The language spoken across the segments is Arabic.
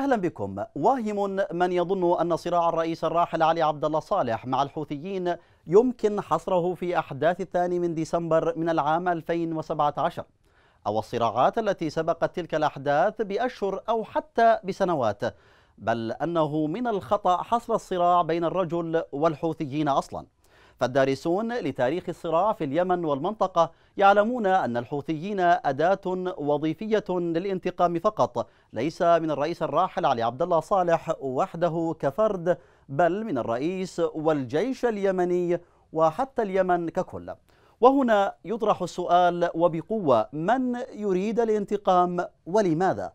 أهلا بكم واهم من يظن أن صراع الرئيس الراحل علي عبد الله صالح مع الحوثيين يمكن حصره في أحداث الثاني من ديسمبر من العام 2017 أو الصراعات التي سبقت تلك الأحداث بأشهر أو حتى بسنوات بل أنه من الخطأ حصر الصراع بين الرجل والحوثيين أصلاً فالدارسون لتاريخ الصراع في اليمن والمنطقة يعلمون أن الحوثيين أداة وظيفية للانتقام فقط ليس من الرئيس الراحل علي عبد الله صالح وحده كفرد بل من الرئيس والجيش اليمني وحتى اليمن ككل وهنا يطرح السؤال وبقوة من يريد الانتقام ولماذا؟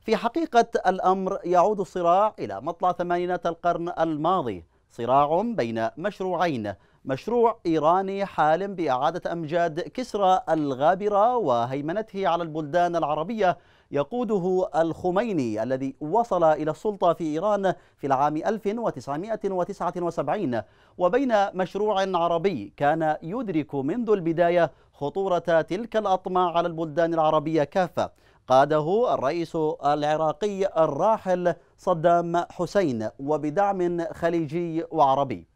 في حقيقة الأمر يعود الصراع إلى مطلع ثمانينات القرن الماضي صراع بين مشروعين مشروع إيراني حالم بإعادة أمجاد كسرى الغابرة وهيمنته على البلدان العربية يقوده الخميني الذي وصل إلى السلطة في إيران في العام 1979 وبين مشروع عربي كان يدرك منذ البداية خطورة تلك الأطماع على البلدان العربية كافة قاده الرئيس العراقي الراحل صدام حسين وبدعم خليجي وعربي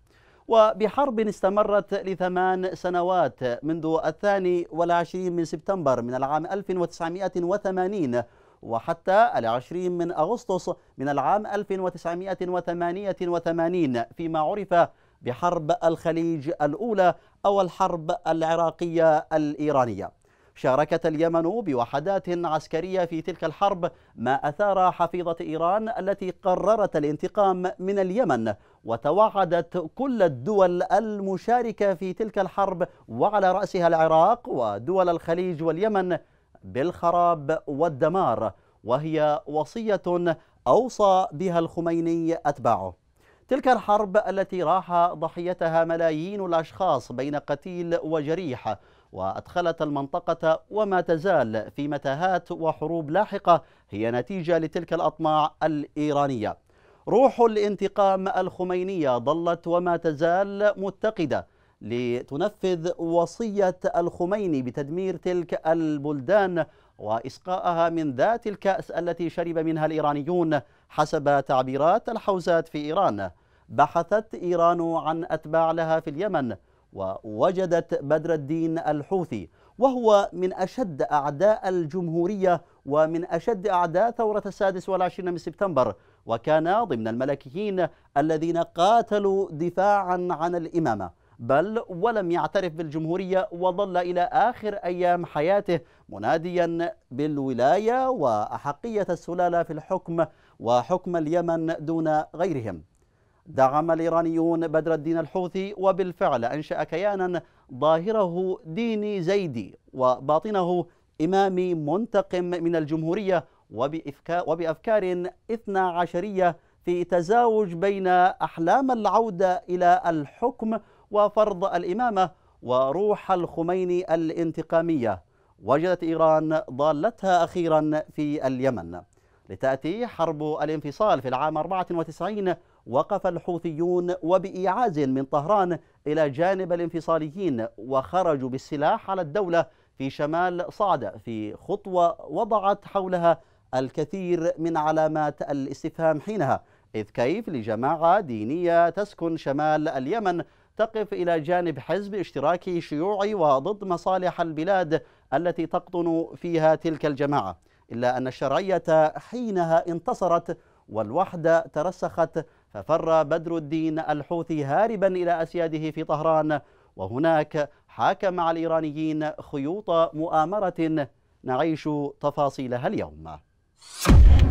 وبحرب استمرت لثمان سنوات منذ الثاني والعشرين من سبتمبر من العام 1980 وحتى العشرين من أغسطس من العام 1988 فيما عرف بحرب الخليج الأولى أو الحرب العراقية الإيرانية شاركت اليمن بوحدات عسكرية في تلك الحرب ما أثار حفيظة إيران التي قررت الانتقام من اليمن وتوعدت كل الدول المشاركة في تلك الحرب وعلى رأسها العراق ودول الخليج واليمن بالخراب والدمار وهي وصية أوصى بها الخميني أتباعه تلك الحرب التي راح ضحيتها ملايين الأشخاص بين قتيل وجريح وأدخلت المنطقة وما تزال في متاهات وحروب لاحقة هي نتيجة لتلك الأطماع الإيرانية روح الانتقام الخمينية ظلت وما تزال متقدة لتنفذ وصية الخميني بتدمير تلك البلدان وإسقاءها من ذات الكأس التي شرب منها الإيرانيون حسب تعبيرات الحوزات في إيران بحثت إيران عن أتباع لها في اليمن ووجدت بدر الدين الحوثي وهو من أشد أعداء الجمهورية ومن أشد أعداء ثورة السادس والعشرين من سبتمبر وكان ضمن الملكيين الذين قاتلوا دفاعا عن الإمامة بل ولم يعترف بالجمهورية وظل إلى آخر أيام حياته مناديا بالولاية وأحقية السلالة في الحكم وحكم اليمن دون غيرهم دعم الإيرانيون بدر الدين الحوثي وبالفعل أنشأ كيانا ظاهره ديني زيدي وباطنه إمامي منتقم من الجمهورية وبأفكار إثنى عشرية في تزاوج بين أحلام العودة إلى الحكم وفرض الإمامة وروح الخميني الانتقامية وجدت إيران ضالتها أخيرا في اليمن لتأتي حرب الانفصال في العام 94 وقف الحوثيون وبإيعاز من طهران إلى جانب الانفصاليين وخرجوا بالسلاح على الدولة في شمال صعدة في خطوة وضعت حولها الكثير من علامات الاستفهام حينها إذ كيف لجماعة دينية تسكن شمال اليمن تقف إلى جانب حزب اشتراكي شيوعي وضد مصالح البلاد التي تقطن فيها تلك الجماعة إلا أن الشرعية حينها انتصرت والوحدة ترسخت ففر بدر الدين الحوثي هاربا إلى أسياده في طهران وهناك حاكم على الإيرانيين خيوط مؤامرة نعيش تفاصيلها اليوم you